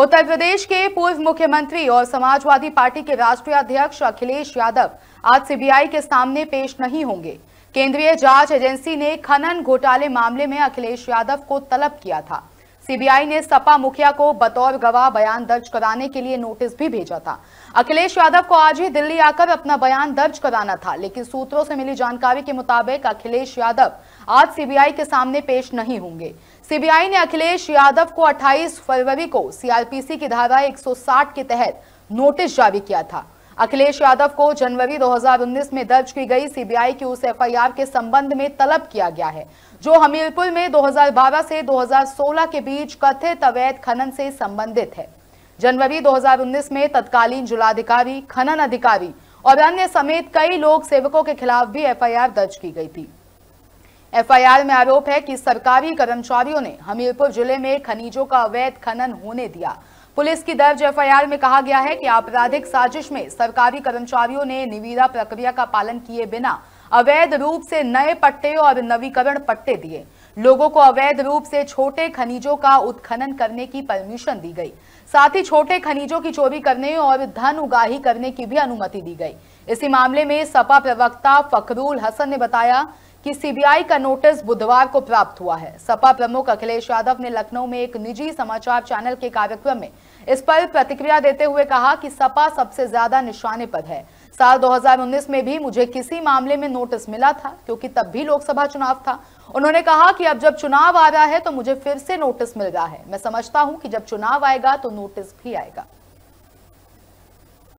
उत्तर प्रदेश के पूर्व मुख्यमंत्री और समाजवादी पार्टी के राष्ट्रीय अध्यक्ष अखिलेश यादव आज सीबीआई के सामने पेश नहीं होंगे केंद्रीय जांच एजेंसी ने खनन घोटाले मामले में अखिलेश यादव को तलब किया था सीबीआई ने सपा मुखिया को बतौर गवाह बयान दर्ज कराने के लिए नोटिस भी भेजा था अखिलेश यादव को आज ही दिल्ली आकर अपना बयान दर्ज कराना था लेकिन सूत्रों से मिली जानकारी के मुताबिक अखिलेश यादव आज सीबीआई के सामने पेश नहीं होंगे सीबीआई ने अखिलेश यादव को 28 फरवरी को सीआरपीसी की धारा 160 के तहत नोटिस जारी किया था अखिलेश यादव को जनवरी 2019 में दर्ज की गई सीबीआई की उस एफआईआर के संबंध में तलब किया गया है जो हमीरपुर में 2012 से 2016 के बीच कथित अवैध खनन से संबंधित है जनवरी 2019 में तत्कालीन जिलाधिकारी खनन अधिकारी और अन्य समेत कई लोग सेवकों के खिलाफ भी एफआईआर दर्ज की गई थी एफआईआर में आरोप है कि सरकारी कर्मचारियों ने हमीरपुर जिले में खनिजों का अवैध खनन होने दिया पुलिस की दर्ज एफ में कहा गया है कि आपराधिक साजिश में सरकारी कर्मचारियों ने निविदा प्रक्रिया का पालन किए बिना अवैध रूप से नए पट्टे और नवीकरण पट्टे दिए लोगों को अवैध रूप से छोटे खनिजों का उत्खनन करने की परमिशन दी गई साथ ही छोटे खनिजों की चोरी करने और धन उगाही करने की भी अनुमति दी गई इसी मामले में सपा प्रवक्ता फकरूल हसन ने बताया कि सीबीआई का नोटिस बुधवार को प्राप्त हुआ है सपा प्रमुख अखिलेश यादव ने लखनऊ में एक निजी समाचार चैनल के कार्यक्रम में इस पर प्रतिक्रिया देते हुए कहा कि सपा सबसे ज्यादा निशाने पर है साल 2019 में भी मुझे किसी मामले में नोटिस मिला था क्योंकि तब भी लोकसभा चुनाव था उन्होंने कहा कि अब जब चुनाव आ रहा है तो मुझे फिर से नोटिस मिल रहा है मैं समझता हूं कि जब चुनाव आएगा तो नोटिस भी आएगा